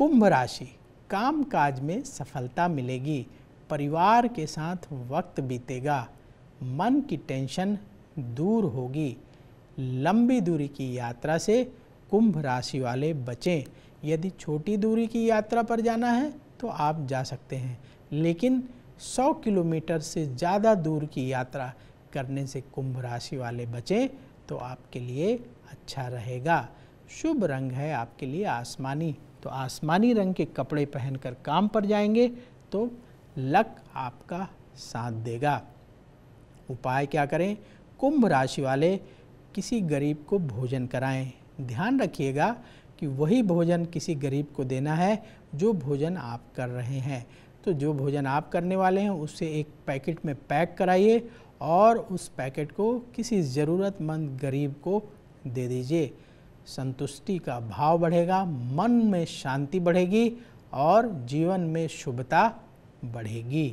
कुंभ राशि काम काज में सफलता मिलेगी परिवार के साथ वक्त बीतेगा मन की टेंशन दूर होगी लंबी दूरी की यात्रा से कुंभ राशि वाले बचें यदि छोटी दूरी की यात्रा पर जाना है तो आप जा सकते हैं लेकिन 100 किलोमीटर से ज़्यादा दूर की यात्रा करने से कुंभ राशि वाले बचें तो आपके लिए अच्छा रहेगा शुभ रंग है आपके लिए आसमानी तो आसमानी रंग के कपड़े पहनकर काम पर जाएंगे तो लक आपका साथ देगा उपाय क्या करें कुंभ राशि वाले किसी गरीब को भोजन कराएं ध्यान रखिएगा कि वही भोजन किसी गरीब को देना है जो भोजन आप कर रहे हैं तो जो भोजन आप करने वाले हैं उसे एक पैकेट में पैक कराइए और उस पैकेट को किसी ज़रूरतमंद गरीब को दे दीजिए संतुष्टि का भाव बढ़ेगा मन में शांति बढ़ेगी और जीवन में शुभता बढ़ेगी